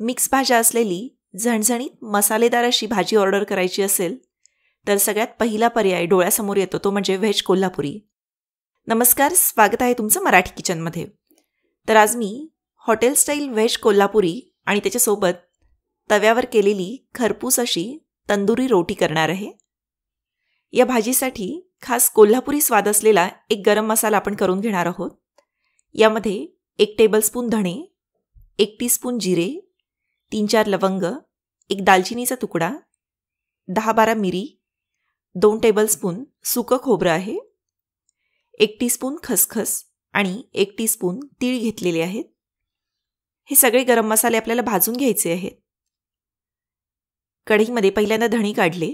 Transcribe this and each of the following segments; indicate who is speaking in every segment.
Speaker 1: mix भाज्या असलेली झणझणीत मसालेदार अशी भाजी ऑर्डर करायची असेल तर सगळ्यात पहिला पर्याय डोळ्यासमोर येतो तो म्हणजे व्हेज कोल्हापुरी नमस्कार स्वागत आहे तुमचं मराठी किचनमध्ये तर आज मी हॉटेल स्टाईल व्हेज कोल्हापुरी आणि त्याच्यासोबत तव्यावर केलेली खरपूस अशी तंदुरी रोटी करणार आहे या भाजीसाठी खास कोल्हापुरी स्वाद असलेला एक गरम मसाला आपण करून घेणार आहोत यामध्ये एक टेबलस्पून धणे एक टीस्पून जिरे तीन चार लवंग एक दालचिनीचा तुकडा दहा बारा मिरी दोन टेबलस्पून सुकं खोबरं आहे एक टीस्पून खसखस आणि एक टीस्पून तीळ घेतलेले आहेत हे सगळे गरम मसाले आपल्याला भाजून घ्यायचे आहेत कढईमध्ये पहिल्यांदा धणी काढले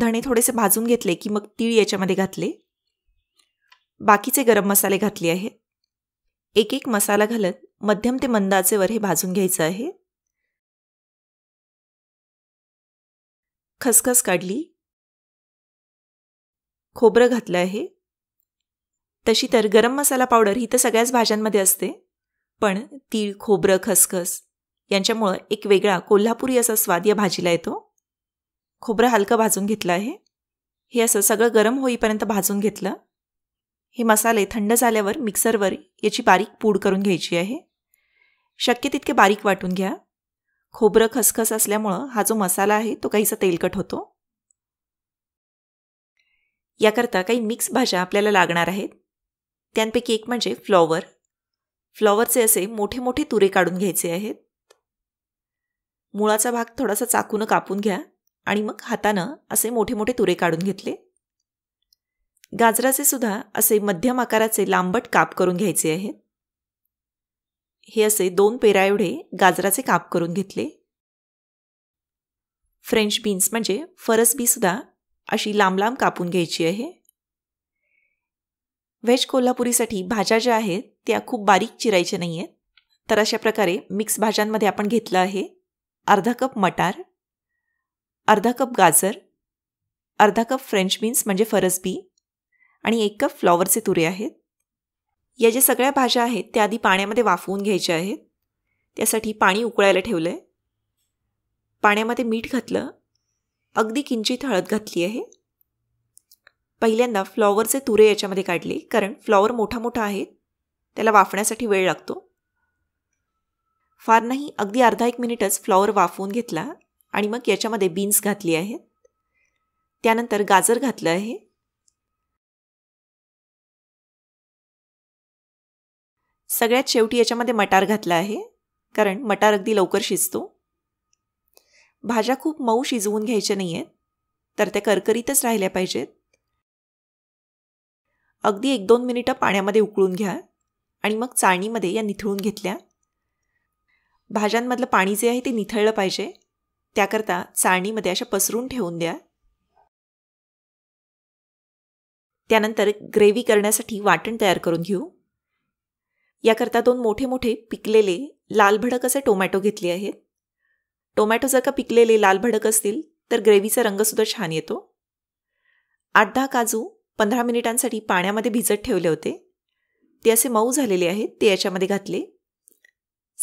Speaker 1: धणे थोडेसे भाजून घेतले की मग तीळ याच्यामध्ये घातले बाकीचे गरम मसाले घातले आहेत एक एक मसाला घालत मध्यम ते मंदाचेवर हे भाजून घ्यायचं आहे
Speaker 2: खसखस काढली
Speaker 1: खोबरं घातलं आहे तशी तर गरम मसाला पावडर ही तर सगळ्याच भाज्यांमध्ये असते पण तीळ खोबरं खसखस यांच्यामुळं एक वेगळा कोल्हापुरी असा स्वाद या भाजीला येतो खोबरं हलकं भाजून घेतलं आहे हे असं सगळं गरम होईपर्यंत भाजून घेतलं हे मसाले थंड झाल्यावर मिक्सरवर याची बारीक पूड करून घ्यायची आहे शक्य तितके बारीक वाटून घ्या खोबरं खसखस असल्यामुळं हा जो मसाला आहे तो काहीसा तेलकट होतो याकरता काही मिक्स भाज्या आपल्याला लागणार आहेत त्यांपैकी एक म्हणजे फ्लॉवर फ्लॉवरचे असे मोठे मोठे तुरे काढून घ्यायचे आहेत मुळाचा भाग थोडासा चाकूनं कापून घ्या आणि मग हातानं असे मोठे मोठे तुरे काढून घेतले गाजराचे सुद्धा असे मध्यम आकाराचे लांबट काप करून घ्यायचे आहेत हे असे दोन पेरा एवढे गाजराचे काप करून घेतले फ्रेंच बीन्स म्हणजे फरसबीसुद्धा अशी लांब लांब कापून घ्यायची आहे व्हेज कोल्हापुरीसाठी भाज्या ज्या आहेत त्या खूप बारीक चिरायच्या नाही आहेत तर अशा प्रकारे मिक्स भाज्यांमध्ये आपण घेतलं आहे अर्धा कप मटार अर्धा कप गाजर अर्धा कप फ्रेंच बीन्स म्हणजे फरसबी आणि एक कप फ्लॉवरचे तुरे आहेत या ज्या सगळ्या भाज्या आहेत त्या आधी पाण्यामध्ये वाफवून घ्यायच्या आहेत त्यासाठी पाणी उकळायला ठेवलं आहे पाण्यामध्ये मीठ घातलं अगदी किंचित हळद घातली आहे पहिल्यांदा फ्लॉवरचे तुरे याच्यामध्ये काढले कारण फ्लॉवर मोठा मोठा आहे त्याला वाफण्यासाठी वेळ लागतो फार नाही अगदी अर्धा एक मिनिटच फ्लॉवर वाफवून घेतला आणि मग याच्यामध्ये बीन्स घातली आहेत त्यानंतर गाजर घातलं आहे सगळ्यात शेवटी याच्यामध्ये मटार घातला आहे कारण मटार अगदी लवकर शिजतो भाज्या खूप मऊ शिजवून घ्यायच्या नाही आहेत तर त्या करकरीतच राहिल्या पाहिजेत अगदी एक दोन मिनिटं पाण्यामध्ये उकळून घ्या आणि मग चाळणीमध्ये या निथळून घेतल्या भाज्यांमधलं पाणी जे आहे ते निथळलं पाहिजे त्याकरता चाळणीमध्ये अशा पसरून ठेवून द्या त्यानंतर ग्रेव्ही करण्यासाठी वाटण तयार करून घेऊ याकरता दोन मोठे मोठे पिकलेले लालभडक असे टोमॅटो घेतले आहेत टोमॅटो जर का पिकलेले लालभडक असतील तर ग्रेव्हीचा रंगसुद्धा छान येतो आठ दहा काजू पंधरा मिनिटांसाठी पाण्यामध्ये भिजत ठेवले होते ते असे मऊ झालेले आहेत ते याच्यामध्ये घातले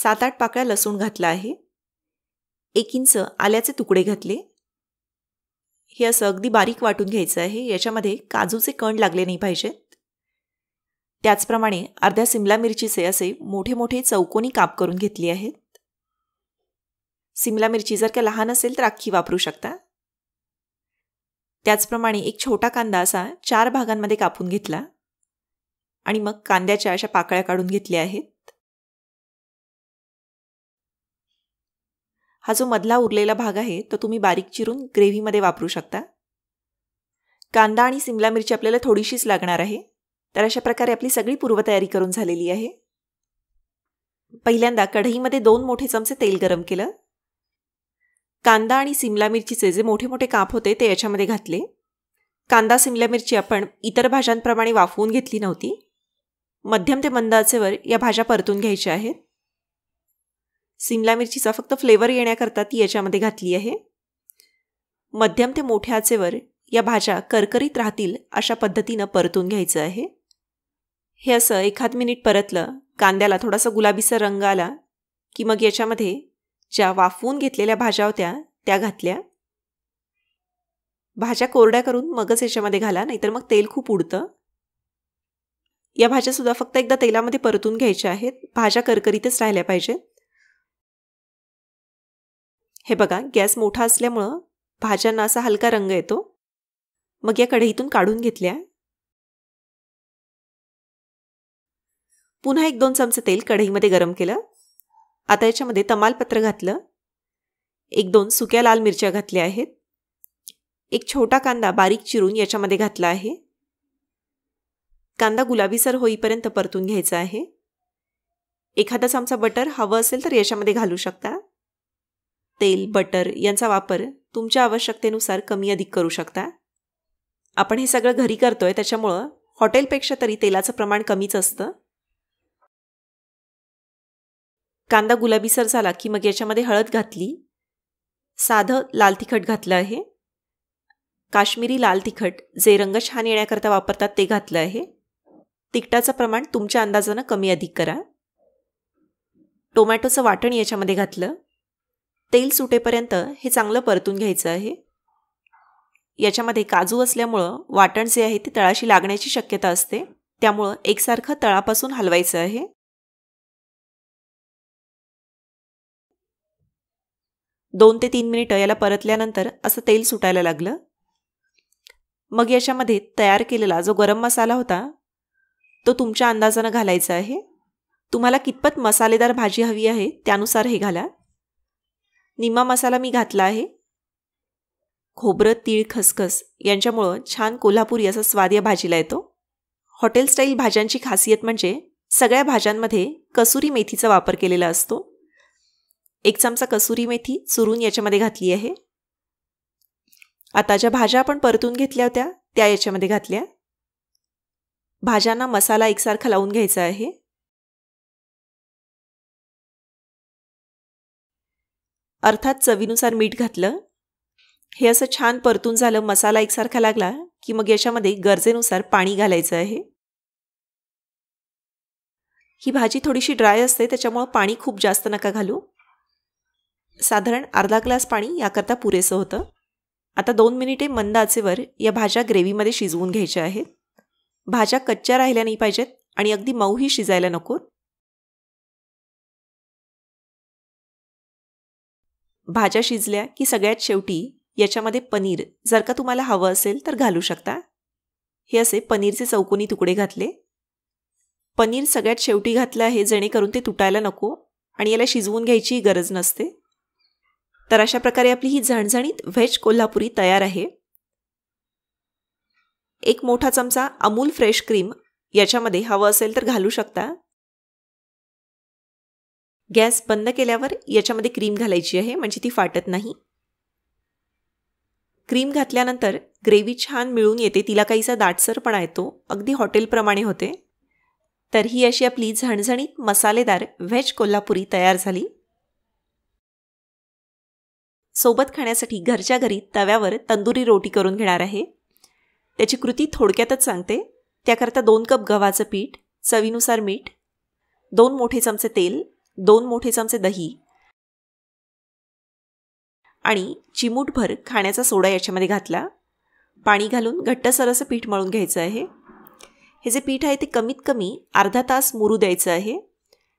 Speaker 1: सात आठ पाकळ्या लसूण घातला आहे एक इंच आल्याचे तुकडे घातले हे असं अगदी बारीक वाटून घ्यायचं आहे याच्यामध्ये काजूचे कण लागले नाही पाहिजेत त्याचप्रमाणे अर्ध्या सिमला मिरचीचे असे मोठे मोठे चौकोनी काप करून घेतले आहेत सिमला मिरची जर का लहान असेल तर अख्खी वापरू शकता त्याचप्रमाणे एक छोटा कांदा असा चार भागांमध्ये कापून घेतला आणि मग कांद्याच्या अशा पाकळ्या
Speaker 2: काढून घेतल्या आहेत हा
Speaker 1: जो मधला उरलेला भाग आहे तो तुम्ही बारीक चिरून ग्रेव्हीमध्ये वापरू शकता कांदा आणि सिमला मिरची आपल्याला थोडीशीच लागणार आहे तर अशा प्रकारे आपली सगळी पूर्वतयारी करून झालेली आहे पहिल्यांदा कढईमध्ये दोन मोठे चमचे तेल गरम केलं कांदा आणि सिमला मिरचीचे जे मोठे मोठे काप होते ते याच्यामध्ये घातले कांदा सिमला मिरची आपण इतर भाज्यांप्रमाणे वाफवून घेतली नव्हती मध्यम ते मंद आचेवर या भाज्या परतून घ्यायच्या आहेत सिमला मिरचीचा फक्त फ्लेवर येण्याकरता ती याच्यामध्ये घातली आहे मध्यम ते मोठ्या आचेवर या भाज्या करकरीत राहतील अशा पद्धतीनं परतून घ्यायचं आहे हे असं एखाद मिनिट परतलं कांद्याला थोडासा गुलाबीचा रंग आला की मग याच्यामध्ये ज्या वाफवून घेतलेल्या भाज्या होत्या त्या घातल्या भाज्या कोरड्या करून मगच याच्यामध्ये घाला नाहीतर मग तेल खूप उडतं या भाज्यासुद्धा फक्त एकदा तेलामध्ये परतून घ्यायच्या आहेत भाज्या करकरीतच राहिल्या पाहिजेत हे बघा गॅस मोठा असल्यामुळं भाज्यांना असा हलका रंग येतो मग या
Speaker 2: कढईतून काढून घेतल्या
Speaker 1: पुन्हा एक दोन चमचे तेल कढईमध्ये गरम केलं आता याच्यामध्ये तमालपत्र घातलं एक दोन सुक्या लाल मिरच्या घातल्या आहेत एक छोटा कांदा बारीक चिरून याच्यामध्ये घातला आहे कांदा गुलाबीसर होईपर्यंत परतून घ्यायचा आहे एखादा चमचा बटर हवं असेल तर याच्यामध्ये घालू शकता तेल बटर यांचा वापर तुमच्या आवश्यकतेनुसार कमी अधिक करू शकता आपण हे सगळं घरी करतोय त्याच्यामुळं हॉटेलपेक्षा तरी तेलाचं प्रमाण कमीच असतं कांदा गुलाबीसर झाला की मग याच्यामध्ये हळद घातली साधं लाल तिखट घातलं आहे काश्मीरी लाल तिखट जे रंग छान येण्याकरता वापरतात ते घातलं आहे तिखटाचं प्रमाण तुमच्या अंदाजानं कमी अधिक करा टोमॅटोचं वाटण याच्यामध्ये घातलं तेल सुटेपर्यंत हे चांगलं परतून घ्यायचं आहे याच्यामध्ये काजू असल्यामुळं वाटण जे आहे ते तळाशी लागण्याची शक्यता असते त्यामुळं एकसारखं तळापासून हलवायचं आहे दोन ते तीन मिनिटं याला परतल्यानंतर असं तेल सुटायला लागलं मग याच्यामध्ये तयार केलेला जो गरम मसाला होता तो तुमच्या अंदाजानं घालायचा आहे तुम्हाला कितपत मसालेदार भाजी हवी आहे त्यानुसार हे घाला निम्मा मसाला मी घातला आहे खोबरं तीळ खसखस यांच्यामुळं छान कोल्हापुरी असा स्वाद या भाजीला येतो हॉटेल स्टाईल भाज्यांची खासियत म्हणजे सगळ्या भाज्यांमध्ये कसुरी मेथीचा वापर केलेला असतो एक चमचा कसुरी मेथी चुरून याच्यामध्ये घातली आहे आता ज्या भाज्या आपण परतून घेतल्या होत्या त्या याच्यामध्ये घातल्या भाज्यांना मसाला एकसारखा लावून घ्यायचा आहे अर्थात चवीनुसार मीठ घातलं हे असं छान परतून झालं मसाला एकसारखा लागला की मग याच्यामध्ये गरजेनुसार पाणी घालायचं आहे ही भाजी थोडीशी ड्राय असते त्याच्यामुळं पाणी खूप जास्त नका घालू साधारण अर्धा ग्लास पाणी याकरता पुरेसं होतं आता दोन मिनिटे मंद आचेवर या भाज्या ग्रेव्हीमध्ये शिजवून घ्यायच्या आहेत भाज्या कच्च्या राहिल्या नाही पाहिजेत आणि अगदी मऊही शिजायला नको भाज्या शिजल्या की सगळ्यात शेवटी याच्यामध्ये पनीर जर का तुम्हाला हवं असेल तर घालू शकता हे असे पनीरचे चौकोनी तुकडे घातले पनीर सगळ्यात शेवटी घातलं आहे जेणेकरून ते तुटायला नको आणि याला शिजवून घ्यायची गरज नसते तर अशा प्रकारे आपली ही झणझणीत व्हेज कोल्हापुरी तयार आहे एक मोठा चमचा अमूल फ्रेश क्रीम याच्यामध्ये हवं असेल तर घालू शकता गॅस बंद केल्यावर याच्यामध्ये क्रीम घालायची आहे म्हणजे ती फाटत नाही क्रीम घातल्यानंतर ग्रेव्ही छान मिळून येते तिला काहीसा दाटसरपणा येतो अगदी हॉटेलप्रमाणे होते तर ही अशी आपली झणझणीत मसालेदार व्हेज कोल्हापुरी तयार झाली सोबत खाण्यासाठी घरच्या घरी तव्यावर तंदुरी रोटी करून घेणार आहे त्याची कृती थोडक्यातच सांगते त्याकरता दोन कप गव्हाचं पीठ चवीनुसार मीठ दोन मोठे चमचे तेल दोन मोठे चमचे दही आणि चिमूटभर खाण्याचा सोडा याच्यामध्ये घातला पाणी घालून घट्टसर असं पीठ मळून घ्यायचं आहे हे जे पीठ आहे ते कमीत कमी अर्धा तास मुरू द्यायचं आहे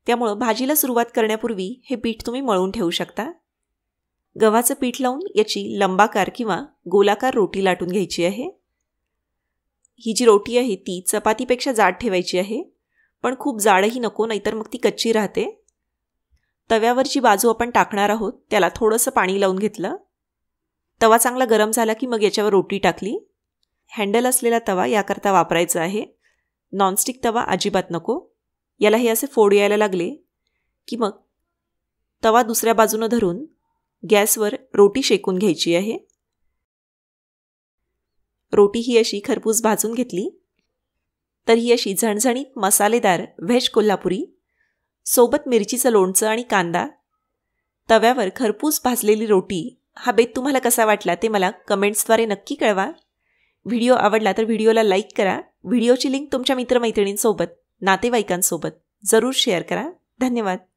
Speaker 1: त्यामुळं भाजीला सुरुवात करण्यापूर्वी हे पीठ तुम्ही मळून ठेवू शकता गव्हाचं पीठ लावून याची लंबाकार किंवा गोलाकार रोटी लाटून घ्यायची आहे ही जी रोटी आहे ती चपातीपेक्षा जाड ठेवायची आहे पण खूप जाडही नको नाहीतर मग ती कच्ची राहते तव्यावर जी बाजू आपण टाकणार आहोत त्याला थोडंसं पाणी लावून घेतलं तवा चांगला गरम झाला की मग याच्यावर रोटी टाकली हँडल असलेला तवा याकरता वापरायचा आहे नॉनस्टिक तवा अजिबात नको याला हे असे फोड यायला लागले की मग तवा दुसऱ्या बाजूनं धरून गॅसवर रोटी शेकून घ्यायची आहे रोटी ही अशी खरपूस भाजून घेतली तर ही अशी झणझणीत मसालेदार व्हेज कोल्हापुरी सोबत मिरचीचं लोणचं आणि कांदा तव्यावर खरपूस भाजलेली रोटी हा बेत तुम्हाला कसा वाटला ते मला कमेंट्सद्वारे नक्की कळवा व्हिडिओ आवडला तर व्हिडिओला लाईक करा व्हिडिओची लिंक तुमच्या मित्रमैत्रिणींसोबत नातेवाईकांसोबत जरूर शेअर करा धन्यवाद